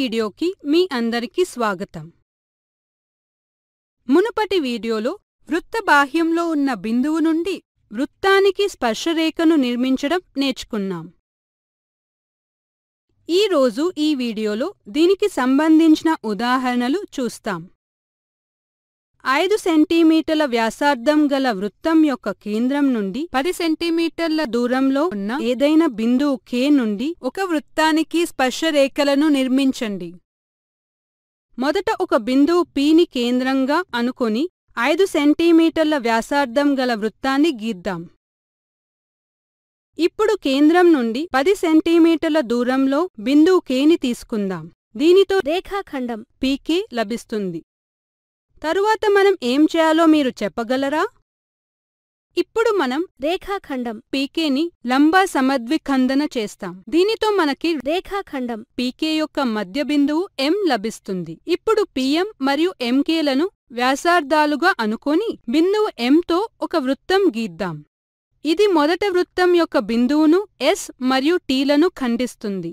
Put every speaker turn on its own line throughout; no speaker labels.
వీడియోకి మీ అందరికీ స్వాగతం మునుపటి వీడియోలో వృత్త బాహ్యంలో ఉన్న బిందువు నుండి వృత్తానికి స్పర్శరేఖను నిర్మించడం నేర్చుకున్నాం ఈరోజు ఈ వీడియోలో దీనికి సంబంధించిన ఉదాహరణలు చూస్తాం ఐదు సెంటీమీటర్ల వ్యాసార్థం గల వృత్తం యొక్క కేంద్రం నుండి పది సెంటీమీటర్ల దూరంలో ఉన్న ఏదైనా బిందువు కే నుండి ఒక వృత్తానికి స్పర్శరేఖలను నిర్మించండి మొదట ఒక బిందువు పీని కేంద్రంగా అనుకొని ఐదు సెంటీమీటర్ల వ్యాసార్థం గల వృత్తాన్ని గీద్దాం ఇప్పుడు కేంద్రం నుండి పది సెంటీమీటర్ల దూరంలో బిందువు కేని తీసుకుందాం దీనితో రేఖాఖండం పీకే లభిస్తుంది తరువాత మనం ఏం చేయాలో మీరు చెప్పగలరా ఇప్పుడు మనం రేఖాఖండం పీకేని లంబా సమద్విఖందన చేస్తాం దీనితో మనకి రేఖాఖండం పీకే యొక్క మధ్య బిందువు ఎం లభిస్తుంది ఇప్పుడు పిఎం మరియు ఎంకేలను వ్యాసార్థాలుగా అనుకొని బిందువు ఎంతో ఒక వృత్తం గీద్దాం ఇది మొదట వృత్తం యొక్క బిందువును ఎస్ మరియు టీలను ఖండిస్తుంది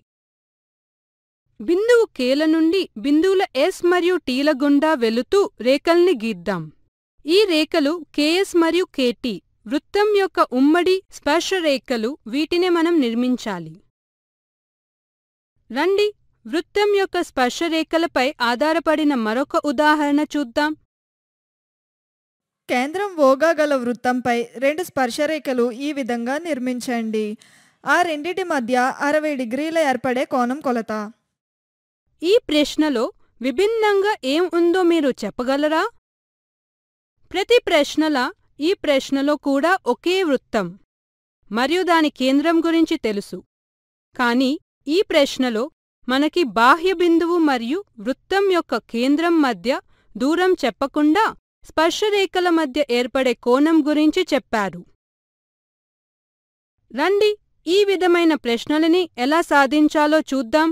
బిందువు కేల నుండి బిందువుల ఎస్ మరియు టీల గుండా వెలుతూ రేఖల్ని గీద్దాం ఈ రేఖలు కేఎస్ మరియు కేటీ వృత్తం యొక్క ఉమ్మడి స్పర్శరేఖలు వీటినే మనం నిర్మించాలి రండి వృత్తం యొక్క స్పర్శరేఖలపై ఆధారపడిన మరొక ఉదాహరణ చూద్దాం కేంద్రం ఓగాగల వృత్తంపై రెండు స్పర్శరేఖలు ఈ విధంగా నిర్మించండి ఆ రెండిటి మధ్య అరవై డిగ్రీల ఏర్పడే కోణం కొలత ఈ ప్రశ్నలో విభిన్నంగా ఏం ఉందో మీరు చెప్పగలరా ప్రతి ప్రశ్నలా ఈ ప్రశ్నలో కూడా ఒకే వృత్తం మరియు దాని కేంద్రం గురించి తెలుసు కాని ఈ ప్రశ్నలో మనకి బాహ్య బిందువు మరియు వృత్తం యొక్క కేంద్రం మధ్య దూరం చెప్పకుండా స్పర్శరేఖల మధ్య ఏర్పడే కోణం గురించి చెప్పారు రండి ఈ విధమైన ప్రశ్నలని ఎలా సాధించాలో చూద్దాం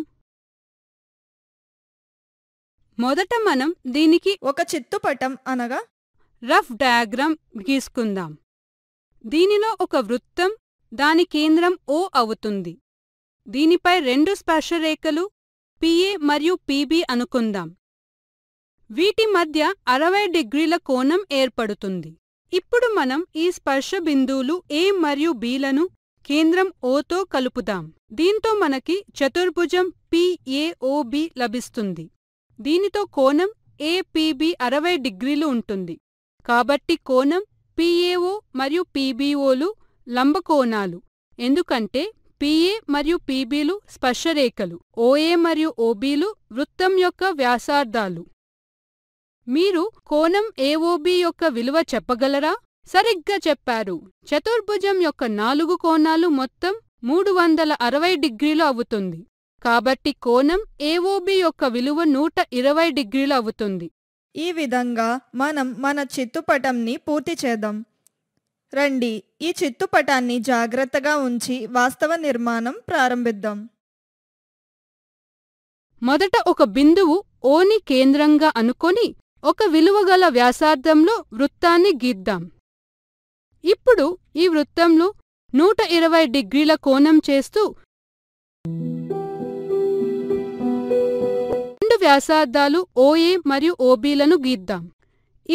మొదట మనం దీనికి ఒక చిత్తుపటం అనగా రఫ్ డయాగ్రామ్ గీసుకుందాం దీనిలో ఒక వృత్తం దాని కేంద్రం ఓ అవుతుంది దీనిపై రెండు స్పర్శరేఖలు పిఏ మరియు పీబీ అనుకుందాం వీటి మధ్య అరవై డిగ్రీల కోణం ఏర్పడుతుంది ఇప్పుడు మనం ఈ స్పర్శ బిందువులు ఏ మరియు బీలను కేంద్రం ఓతో కలుపుదాం దీంతో మనకి చతుర్భుజం పిఏఓబి లభిస్తుంది దీనితో కోణం ఏపీబీ అరవై డిగ్రీలు ఉంటుంది కాబట్టి కోణం పీఏఓ మరియు పీబీఓలు లంబకోణాలు ఎందుకంటే పీఏ మరియు పీబీలు స్పర్శరేఖలు ఓఏ మరియు ఓబీలు వృత్తం యొక్క వ్యాసార్థాలు మీరు కోణం ఏఓబి యొక్క విలువ చెప్పగలరా సరిగ్గా చెప్పారు చతుర్భుజం యొక్క నాలుగు కోణాలు మొత్తం మూడు వందల అరవై డిగ్రీలు అవుతుంది కాబట్టి కోణం ఏఓబి యొక్క విలువ నూట ఇరవై డిగ్రీలు అవుతుంది ఈ విధంగా మనం మన చిత్తుపటంని పూర్తి చేద్దాం రండి ఈ చిత్తుపటాన్ని జాగ్రత్తగా ఉంచి వాస్తవ నిర్మాణం ప్రారంభిద్దాం మొదట ఒక బిందువు ఓని కేంద్రంగా అనుకొని ఒక విలువగల వ్యాసార్థంలో వృత్తాన్ని గీద్దాం ఇప్పుడు ఈ వృత్తంలో నూట ఇరవై డిగ్రీల కోణం చేస్తూ రెండు వ్యాసార్థాలు ఓఏ మరియు ఓబీలను గీద్దాం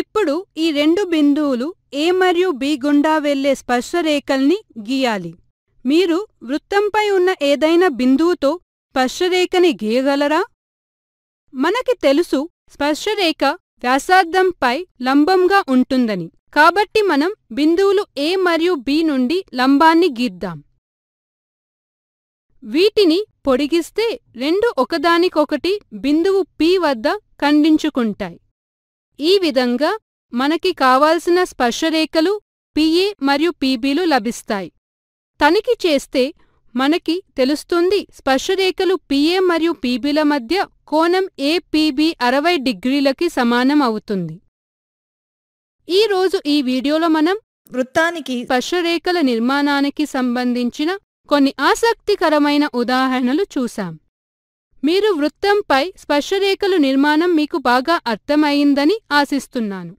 ఇప్పుడు ఈ రెండు బిందువులు ఏ మరియు బి గుండా వెళ్లే స్పర్శరేఖల్ని గీయాలి మీరు వృత్తంపై ఉన్న ఏదైనా బిందువుతో స్పర్శరేఖని గీయగలరా మనకి తెలుసు స్పర్శరేఖ వ్యాసార్థంపై లంబంగా ఉంటుందని కాబట్టి మనం బిందువులు ఏ మరియు బి నుండి లంబాన్ని గీద్దాం వీటిని పొడిగిస్తే రెండు ఒకదానికొకటి బిందువు పి వద్ద ఖండించుకుంటాయి ఈ విధంగా మనకి కావాల్సిన స్పర్శరేఖలు పిఏ మరియు పీబీలు లభిస్తాయి తనిఖీ చేస్తే మనకి తెలుస్తుంది స్పర్శరేఖలు పిఏ మరియు పీబీల మధ్య కోణం ఏపీబీ అరవై డిగ్రీలకి సమానం అవుతుంది ఈరోజు ఈ వీడియోలో మనం వృత్తానికి స్పర్శరేఖల నిర్మాణానికి సంబంధించిన కొన్ని ఆసక్తికరమైన ఉదాహరణలు చూశాం మీరు వృత్తంపై స్పర్శరేఖలు నిర్మాణం మీకు బాగా అర్థమయిందని ఆశిస్తున్నాను